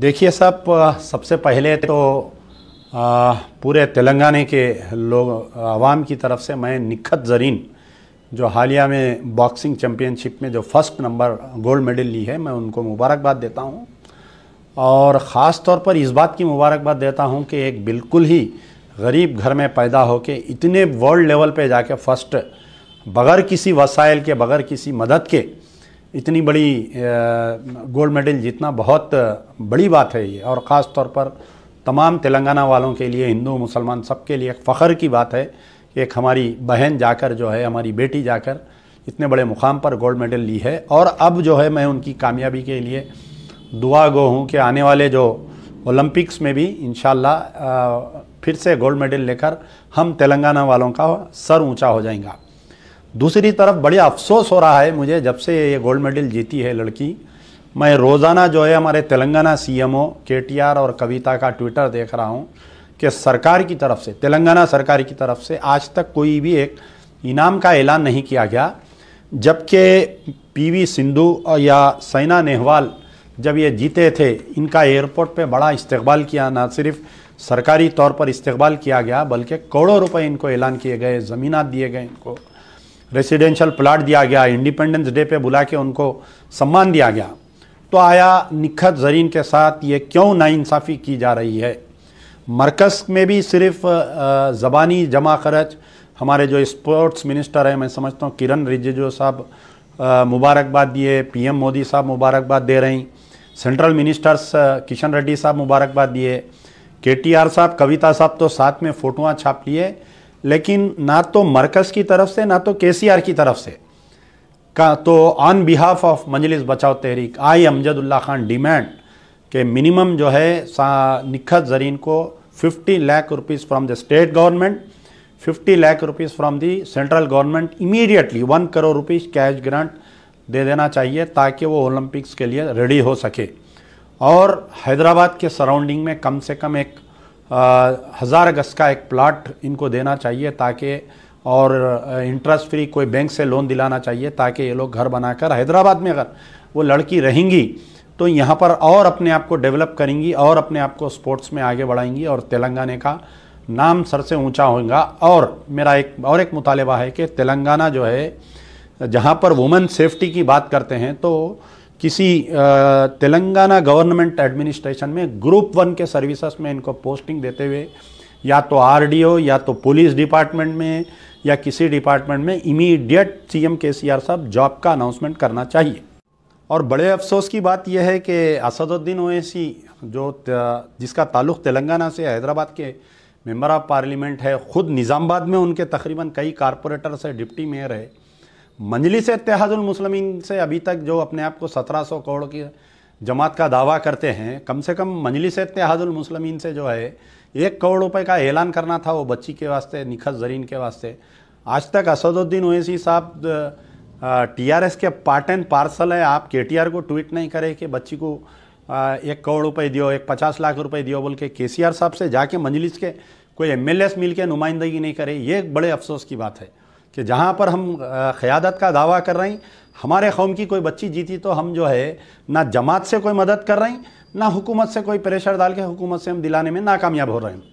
देखिए साहब सबसे पहले तो आ, पूरे तेलंगाना के लोग आवाम की तरफ से मैं निखत जरीन जो हालिया में बॉक्सिंग चैम्पियनशिप में जो फर्स्ट नंबर गोल्ड मेडल ली है मैं उनको मुबारकबाद देता हूँ और ख़ास तौर पर इस बात की मुबारकबाद देता हूँ कि एक बिल्कुल ही गरीब घर में पैदा हो के इतने वर्ल्ड लेवल पे जाके फर्स्ट बगैर किसी वसाइल के बगैर किसी मदद के इतनी बड़ी गोल्ड मेडल जीतना बहुत बड़ी बात है ये और ख़ास तौर पर तमाम तेलंगाना वालों के लिए हिंदू मुसलमान सब के लिए एक फ़ख्र की बात है कि एक हमारी बहन जाकर जो है हमारी बेटी जाकर इतने बड़े मुकाम पर गोल्ड मेडल ली है और अब जो है मैं उनकी कामयाबी के लिए दुआ गो हूँ कि आने वाले जो ओलंपिक्स में भी इन फिर से गोल्ड मेडल लेकर हम तेलंगाना वालों का सर ऊंचा हो जाएगा दूसरी तरफ बड़े अफसोस हो रहा है मुझे जब से ये गोल्ड मेडल जीती है लड़की मैं रोज़ाना जो है हमारे तेलंगाना सीएमओ केटीआर और कविता का ट्विटर देख रहा हूँ कि सरकार की तरफ से तेलंगाना सरकार की तरफ से आज तक कोई भी एक इनाम का ऐलान नहीं किया गया जबकि पीवी सिंधु या सैना नेहवाल जब ये जीते थे इनका एयरपोर्ट पे बड़ा इस्तकबाल किया ना सिर्फ सरकारी तौर पर इस्तकबाल किया गया बल्कि करोड़ों रुपए इनको ऐलान किए गए ज़मीनात दिए गए इनको रेसिडेंशियल प्लाट दिया गया इंडिपेंडेंस डे पे बुला के उनको सम्मान दिया गया तो आया निखत जरीन के साथ ये क्यों नाइंसाफ़ी की जा रही है मरकज़ में भी सिर्फ ज़बानी जमा खर्च हमारे जो स्पोर्ट्स मिनिस्टर हैं मैं समझता हूँ किरण रिजिजू साहब मुबारकबाद दिए पीएम मोदी साहब मुबारकबाद दे रही सेंट्रल मिनिस्टर्स किशन रेड्डी साहब मुबारकबाद दिए केटीआर साहब कविता साहब तो साथ में फ़ोटोਆਂ छाप लिए लेकिन ना तो मरकज़ की तरफ से ना तो के की तरफ से का तो on behalf of Majlis Bachao Tehreek I Amjadullah Khan demand के मिनिमम जो है निखत जरीन को 50 lakh rupees from the state government 50 lakh rupees from the central government immediately one crore rupees cash grant दे देना चाहिए ताकि वो ओलंपिक्स के लिए रेडी हो सके और हैदराबाद के सराउंडिंग में कम से कम एक हज़ार गज़ का एक प्लाट इनको देना चाहिए ताकि और इंटरेस्ट फ्री कोई बैंक से लोन दिलाना चाहिए ताकि ये लोग घर बनाकर हैदराबाद में अगर वो लड़की रहेंगी तो यहाँ पर और अपने आप को डेवलप करेंगी और अपने आप को स्पोर्ट्स में आगे बढ़ाएंगी और तेलंगाना का नाम सर से ऊंचा होगा और मेरा एक और एक मुतालबा है कि तेलंगाना जो है जहाँ पर वुमेन सेफ्टी की बात करते हैं तो किसी तेलंगाना गवर्नमेंट एडमिनिस्ट्रेशन में ग्रुप वन के सर्विसेज में इनको पोस्टिंग देते हुए या तो आरडीओ या तो पुलिस डिपार्टमेंट में या किसी डिपार्टमेंट में इमीडिएट सीएम केसीआर साहब जॉब का अनाउंसमेंट करना चाहिए और बड़े अफसोस की बात यह है कि असदुद्दीन ओवैसी जो जिसका ताल्लुक तेलंगाना से हैदराबाद के मेम्बर ऑफ पार्लियामेंट है ख़ुद निज़ामबाद में उनके तकरीबन कई कारपोरेटर्स है डिप्टी मेयर है मंजलिस इतिहादुलमसलमिन से अभी तक जो अपने आप को 1700 करोड़ की जमात का दावा करते हैं कम से कम मंजलिस इतिहादुलमसलमिन से जो है एक करोड़ रुपए का ऐलान करना था वो बच्ची के वास्ते निखत जरीन के वास्ते आज तक असदुद्दीन ओवैसी साहब टीआरएस के पार्ट एंड पार्सल है आप आर को ट्वीट नहीं करें कि बच्ची को आ, एक करोड़ रुपए दियो एक पचास लाख रुपए दियो बोल के के साहब से जाके मंजलिस के कोई एम एल मिल के नुमाइंदगी नहीं करे ये बड़े अफसोस की बात है कि जहाँ पर हम क़्यादत का दावा कर रहे हैं हमारे कौम की कोई बच्ची जीती तो हम जो है ना जमात से कोई मदद कर रहे हैं ना हुकूमत से कोई प्रेशर डाल के हुकूमत से हम दिलाने में नाकामयाब हो रहे हैं